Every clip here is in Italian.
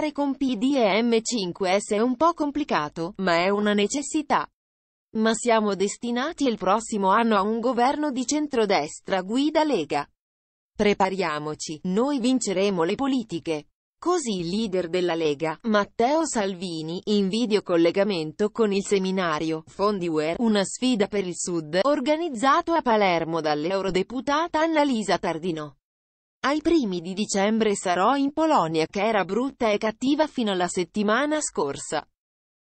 lavorare con PD e M5S è un po' complicato, ma è una necessità. Ma siamo destinati il prossimo anno a un governo di centrodestra guida Lega. Prepariamoci, noi vinceremo le politiche. Così il leader della Lega, Matteo Salvini, in videocollegamento con il seminario Fondiware, una sfida per il Sud, organizzato a Palermo dall'eurodeputata Annalisa Tardino. Ai primi di dicembre sarò in Polonia che era brutta e cattiva fino alla settimana scorsa.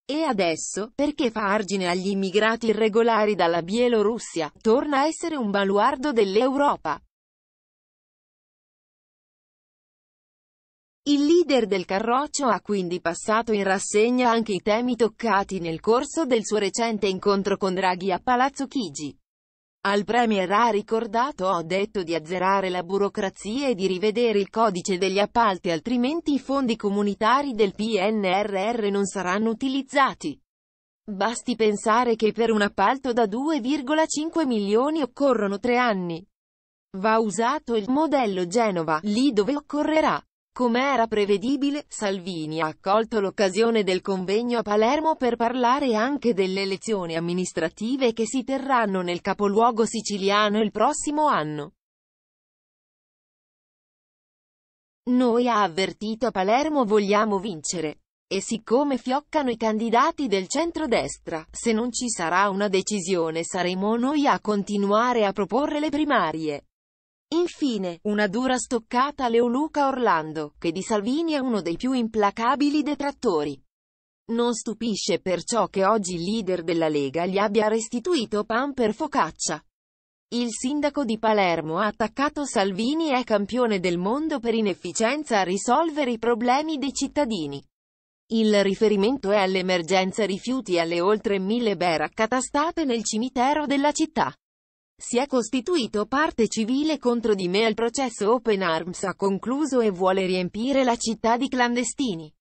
E adesso, perché fa argine agli immigrati irregolari dalla Bielorussia, torna a essere un baluardo dell'Europa. Il leader del Carroccio ha quindi passato in rassegna anche i temi toccati nel corso del suo recente incontro con Draghi a Palazzo Chigi. Al Premier ha ricordato ho detto di azzerare la burocrazia e di rivedere il codice degli appalti altrimenti i fondi comunitari del PNRR non saranno utilizzati. Basti pensare che per un appalto da 2,5 milioni occorrono tre anni. Va usato il modello Genova, lì dove occorrerà. Come era prevedibile, Salvini ha accolto l'occasione del convegno a Palermo per parlare anche delle elezioni amministrative che si terranno nel capoluogo siciliano il prossimo anno. Noi ha avvertito a Palermo vogliamo vincere. E siccome fioccano i candidati del centrodestra, se non ci sarà una decisione saremo noi a continuare a proporre le primarie. Infine, una dura stoccata a Leoluca Orlando, che di Salvini è uno dei più implacabili detrattori. Non stupisce perciò che oggi il leader della Lega gli abbia restituito pan per focaccia. Il sindaco di Palermo ha attaccato Salvini è campione del mondo per inefficienza a risolvere i problemi dei cittadini. Il riferimento è all'emergenza rifiuti e alle oltre mille beracche cattastate nel cimitero della città. Si è costituito parte civile contro di me al processo Open Arms ha concluso e vuole riempire la città di clandestini.